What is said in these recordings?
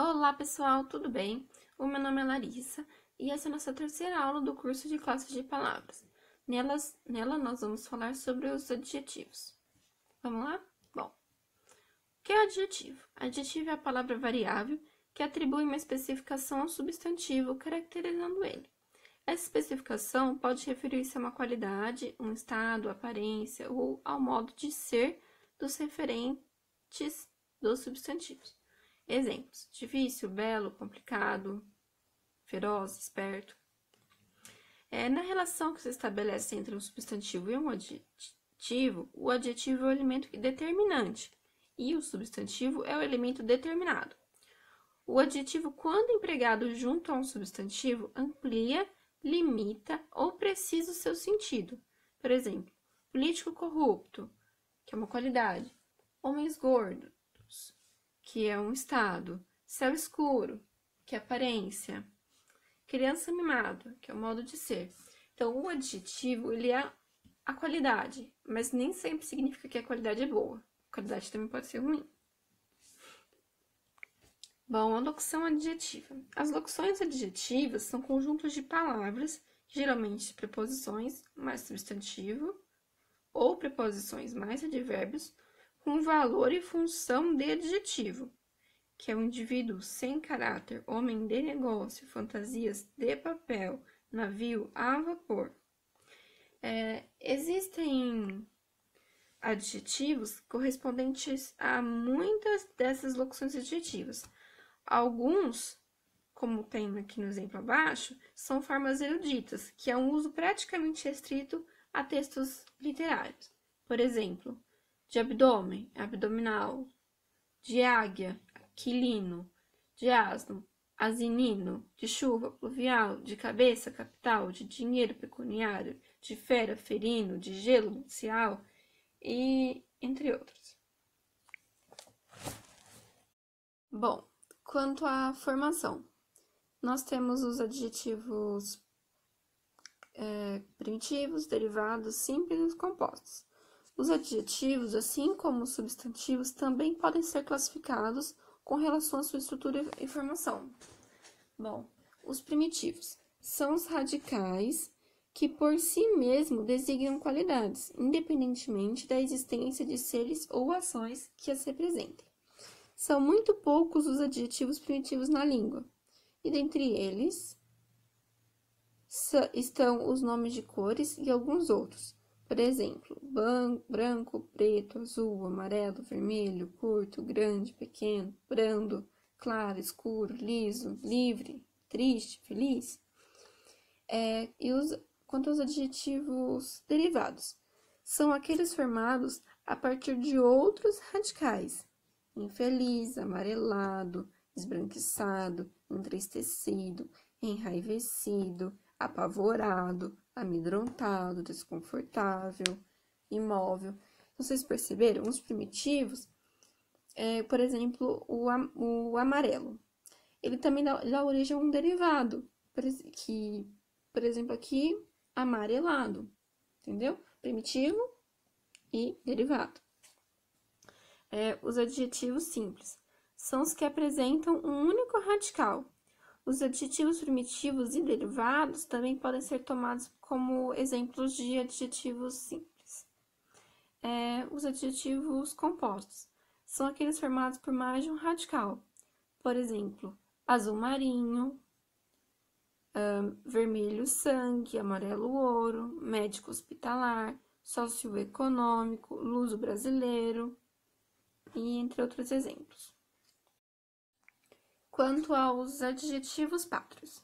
Olá, pessoal, tudo bem? O meu nome é Larissa e essa é a nossa terceira aula do curso de classes de palavras. Nelas, nela, nós vamos falar sobre os adjetivos. Vamos lá? Bom, o que é adjetivo? Adjetivo é a palavra variável que atribui uma especificação ao substantivo, caracterizando ele. Essa especificação pode referir-se a uma qualidade, um estado, aparência ou ao modo de ser dos referentes dos substantivos. Exemplos: difícil, belo, complicado, feroz, esperto. É, na relação que se estabelece entre um substantivo e um adjetivo, o adjetivo é o elemento determinante e o substantivo é o elemento determinado. O adjetivo, quando empregado junto a um substantivo, amplia, limita ou precisa o seu sentido. Por exemplo, político corrupto, que é uma qualidade, homens gordos, que é um estado, céu escuro, que é aparência, criança mimado, que é o modo de ser. Então, o adjetivo, ele é a qualidade, mas nem sempre significa que a qualidade é boa. A qualidade também pode ser ruim. Bom, a locução adjetiva. As locuções adjetivas são conjuntos de palavras, geralmente preposições mais substantivo, ou preposições mais advérbios, com valor e função de adjetivo, que é um indivíduo sem caráter, homem de negócio, fantasias de papel, navio a vapor. É, existem adjetivos correspondentes a muitas dessas locuções adjetivas. Alguns, como tem aqui no exemplo abaixo, são formas eruditas, que é um uso praticamente restrito a textos literários. Por exemplo, de abdômen, abdominal, de águia, aquilino, de asno, asinino, de chuva, pluvial, de cabeça, capital, de dinheiro, pecuniário, de fera, ferino, de gelo, nupcial e entre outros. Bom, quanto à formação, nós temos os adjetivos é, primitivos, derivados, simples e compostos. Os adjetivos, assim como os substantivos, também podem ser classificados com relação à sua estrutura e formação. Bom, os primitivos são os radicais que por si mesmo designam qualidades, independentemente da existência de seres ou ações que as representem. São muito poucos os adjetivos primitivos na língua, e dentre eles estão os nomes de cores e alguns outros. Por exemplo, branco, preto, azul, amarelo, vermelho, curto, grande, pequeno, brando, claro, escuro, liso, livre, triste, feliz. É, e os, quanto aos adjetivos derivados, são aqueles formados a partir de outros radicais. Infeliz, amarelado, esbranquiçado, entristecido, enraivecido, apavorado, amedrontado, desconfortável, imóvel. Então, vocês perceberam? Os primitivos, é, por exemplo, o, o amarelo. Ele também dá, dá origem a um derivado, que, por exemplo, aqui, amarelado, entendeu? Primitivo e derivado. É, os adjetivos simples são os que apresentam um único radical, os adjetivos primitivos e derivados também podem ser tomados como exemplos de adjetivos simples. É, os adjetivos compostos são aqueles formados por mais de um radical. Por exemplo, azul marinho, vermelho sangue, amarelo ouro, médico hospitalar, socioeconômico, luso brasileiro, e entre outros exemplos quanto aos adjetivos pátrios.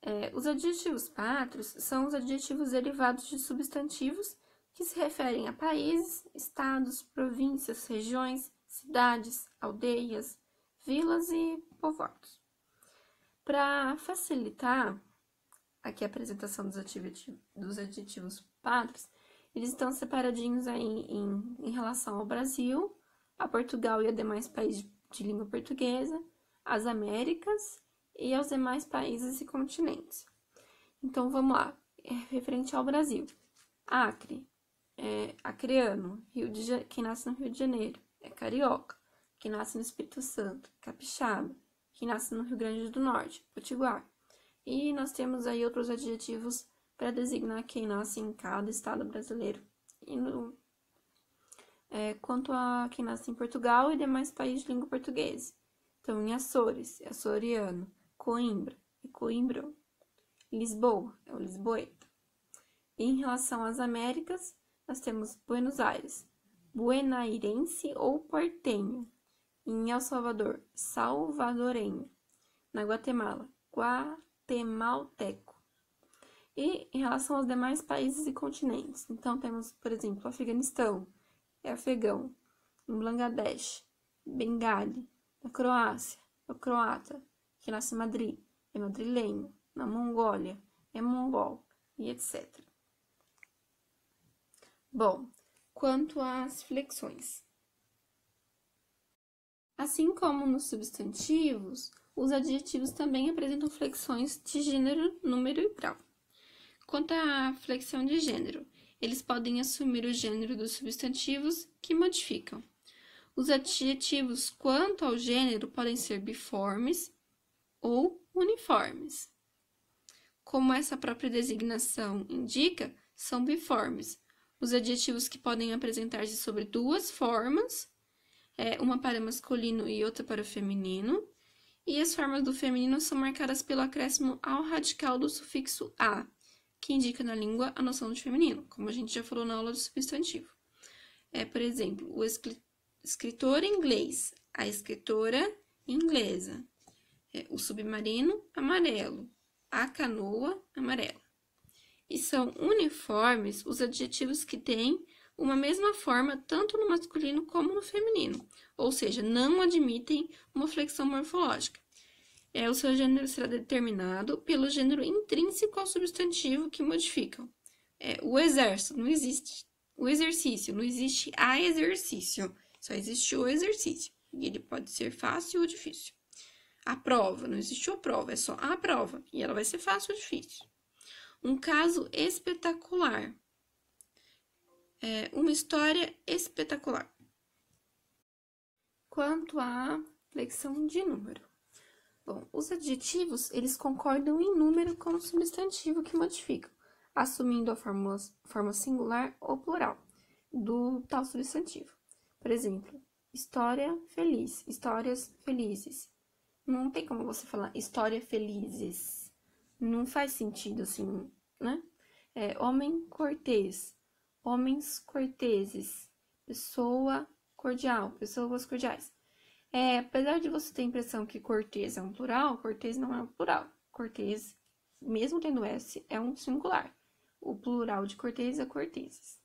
É, os adjetivos pátrios são os adjetivos derivados de substantivos que se referem a países, estados, províncias, regiões, cidades, aldeias, vilas e povoados. Para facilitar aqui a apresentação dos, dos adjetivos pátrios, eles estão separadinhos aí em, em, relação ao Brasil, a Portugal e a demais países de língua portuguesa, às Américas e aos demais países e continentes. Então vamos lá, é referente ao Brasil. Acre, é acreano, Rio de ja... quem nasce no Rio de Janeiro, é carioca, quem nasce no Espírito Santo, capixaba, quem nasce no Rio Grande do Norte, potiguar. E nós temos aí outros adjetivos para designar quem nasce em cada estado brasileiro. E no, é, quanto a quem nasce em Portugal e demais países de língua portuguesa. Estão em Açores, é açoriano. Coimbra, é coimbrão. Lisboa, é o lisboeta. E em relação às Américas, nós temos Buenos Aires, buenairense ou portenho. Em El Salvador, salvadorenho. Na Guatemala, guatemalteco e em relação aos demais países e continentes. Então, temos, por exemplo, Afeganistão, é afegão, Bangladesh, Bengali, na Croácia, é croata, que nasce em Madrid, é madrilenho. Na Mongólia, é mongol, e etc. Bom, quanto às flexões. Assim como nos substantivos, os adjetivos também apresentam flexões de gênero, número e grau. Quanto à flexão de gênero, eles podem assumir o gênero dos substantivos que modificam. Os adjetivos quanto ao gênero podem ser biformes ou uniformes. Como essa própria designação indica, são biformes. Os adjetivos que podem apresentar-se sobre duas formas, é, uma para masculino e outra para o feminino, e as formas do feminino são marcadas pelo acréscimo ao radical do sufixo a, que indica na língua a noção de feminino, como a gente já falou na aula do substantivo. É, por exemplo, o escritor inglês, a escritora inglesa. É, o submarino amarelo, a canoa amarela. E são uniformes os adjetivos que têm uma mesma forma tanto no masculino como no feminino, ou seja, não admitem uma flexão morfológica. É, o seu gênero será determinado pelo gênero intrínseco ao substantivo que modificam. É, o exército não existe, o exercício não existe a exercício. Só existe o exercício. E ele pode ser fácil ou difícil. A prova, não existe a prova, é só a prova. E ela vai ser fácil ou difícil. Um caso espetacular. É uma história espetacular. Quanto à flexão de número. Bom, os adjetivos, eles concordam em número com o substantivo que modificam, assumindo a forma, forma singular ou plural do tal substantivo. Por exemplo, história feliz, histórias felizes. Não tem como você falar história felizes. Não faz sentido assim, né? É, homem cortês, homens corteses, pessoa cordial, pessoas cordiais. É, apesar de você ter a impressão que cortês é um plural, cortês não é um plural. Cortês, mesmo tendo S, é um singular. O plural de cortês é corteses.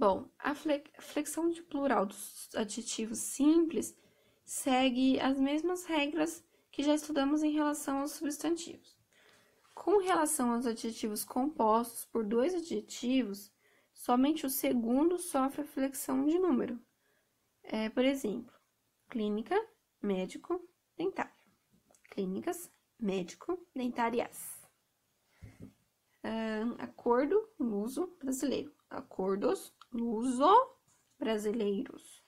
Bom, a flexão de plural dos adjetivos simples segue as mesmas regras que já estudamos em relação aos substantivos. Com relação aos adjetivos compostos por dois adjetivos, somente o segundo sofre a flexão de número. É, por exemplo, clínica, médico, dentário. Clínicas, médico, dentárias. acordo, no uso brasileiro. Acordos, luso-brasileiros,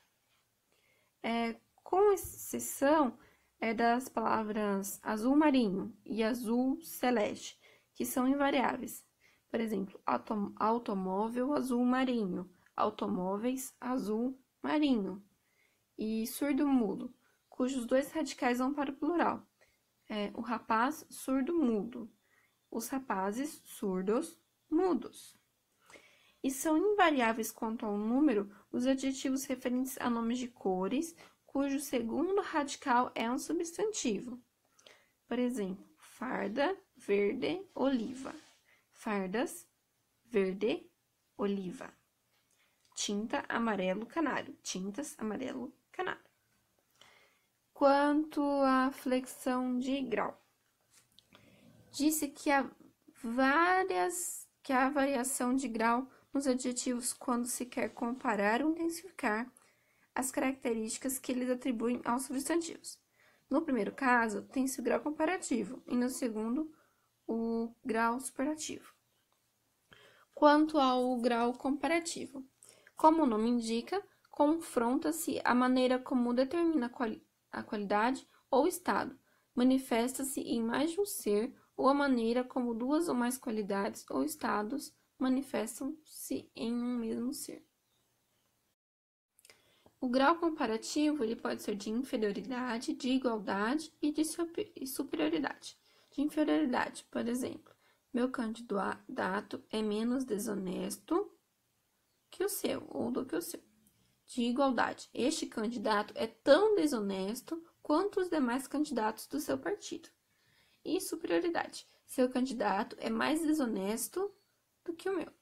é, com exceção é, das palavras azul marinho e azul celeste, que são invariáveis. Por exemplo, autom automóvel azul marinho, automóveis azul marinho e surdo-mudo, cujos dois radicais vão para o plural. É, o rapaz surdo-mudo, os rapazes surdos mudos e são invariáveis quanto ao número os adjetivos referentes a nomes de cores, cujo segundo radical é um substantivo. Por exemplo, farda, verde, oliva. Fardas, verde, oliva. Tinta, amarelo, canário. Tintas, amarelo, canário. Quanto à flexão de grau, disse que há várias que a variação de grau nos adjetivos quando se quer comparar ou intensificar as características que eles atribuem aos substantivos. No primeiro caso, tem-se o grau comparativo e no segundo, o grau superlativo. Quanto ao grau comparativo, como o nome indica, confronta-se a maneira como determina a qualidade ou estado, manifesta-se em mais de um ser ou a maneira como duas ou mais qualidades ou estados manifestam-se em um mesmo ser. O grau comparativo ele pode ser de inferioridade, de igualdade e de superioridade. De inferioridade, por exemplo, meu candidato é menos desonesto que o seu ou do que o seu. De igualdade, este candidato é tão desonesto quanto os demais candidatos do seu partido. E superioridade, seu candidato é mais desonesto do que o meu.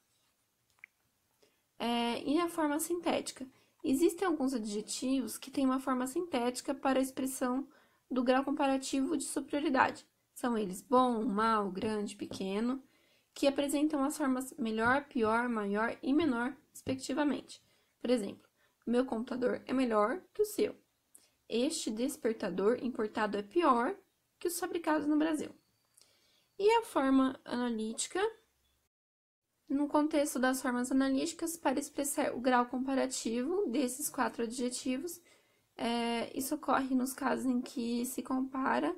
É, e a forma sintética. Existem alguns adjetivos que têm uma forma sintética para a expressão do grau comparativo de superioridade. São eles bom, mal, grande, pequeno, que apresentam as formas melhor, pior, maior e menor, respectivamente. Por exemplo, meu computador é melhor que o seu. Este despertador importado é pior que os fabricados no Brasil. E a forma analítica no contexto das formas analíticas para expressar o grau comparativo desses quatro adjetivos. É, isso ocorre nos casos em que se compara.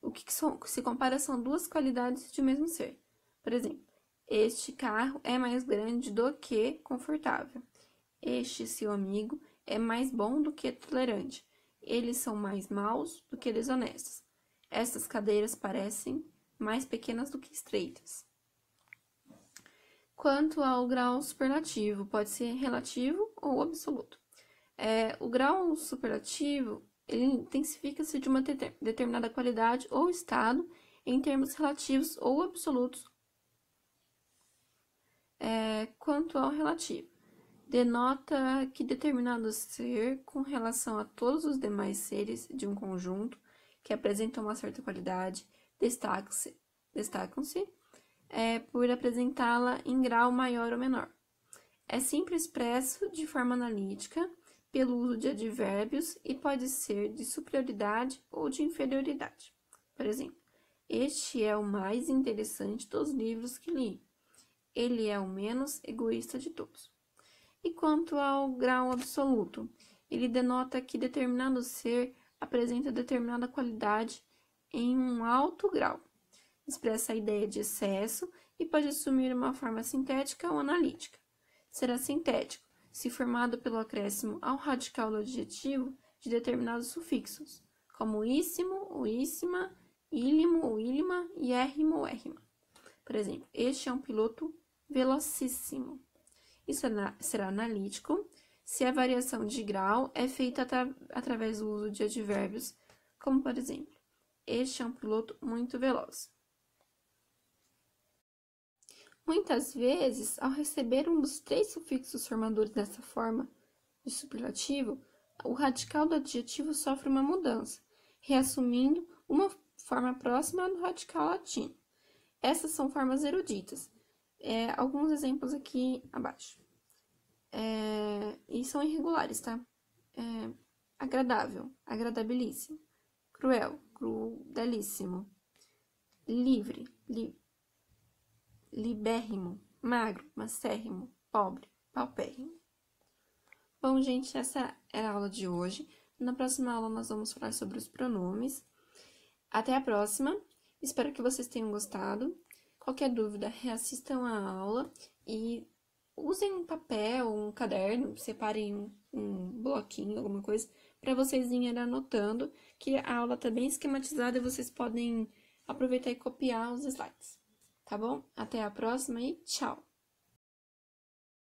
O que, que se compara são duas qualidades de um mesmo ser. Por exemplo, este carro é mais grande do que confortável. Este seu amigo é mais bom do que tolerante. Eles são mais maus do que desonestos. Essas cadeiras parecem mais pequenas do que estreitas quanto ao grau superlativo, pode ser relativo ou absoluto. É, o grau superlativo ele intensifica-se de uma determinada qualidade ou estado em termos relativos ou absolutos. É, quanto ao relativo, denota que determinado ser, com relação a todos os demais seres de um conjunto que apresentam uma certa qualidade, destacam-se é, por apresentá-la em grau maior ou menor. É sempre expresso de forma analítica, pelo uso de advérbios e pode ser de superioridade ou de inferioridade. Por exemplo, este é o mais interessante dos livros que li. Ele é o menos egoísta de todos. E quanto ao grau absoluto, ele denota que determinado ser apresenta determinada qualidade em um alto grau expressa a ideia de excesso e pode assumir uma forma sintética ou analítica. Será sintético se formado pelo acréscimo ao radical do adjetivo de determinados sufixos, como íssimo, uíssima, ílimo, uílima e érrimo, érrima. Por exemplo, este é um piloto velocíssimo. Isso será analítico se a variação de grau é feita atra através do uso de advérbios, como por exemplo, este é um piloto muito veloz. Muitas vezes, ao receber um dos três sufixos formadores dessa forma de superlativo, o radical do adjetivo sofre uma mudança, reassumindo uma forma próxima do radical latino. Essas são formas eruditas. É, alguns exemplos aqui abaixo. É, e são irregulares, tá? É, agradável, agradabilíssimo. Cruel, cruelíssimo. Livre, livre libérrimo, magro, macérrimo, pobre, paupérrimo. Bom, gente, essa era a aula de hoje. Na próxima aula, nós vamos falar sobre os pronomes. Até a próxima. Espero que vocês tenham gostado. Qualquer dúvida, reassistam a aula e usem um papel, um caderno, separem um, um bloquinho, alguma coisa, para vocês irem anotando, que a aula está bem esquematizada e vocês podem aproveitar e copiar os slides tá bom? Até a próxima e tchau!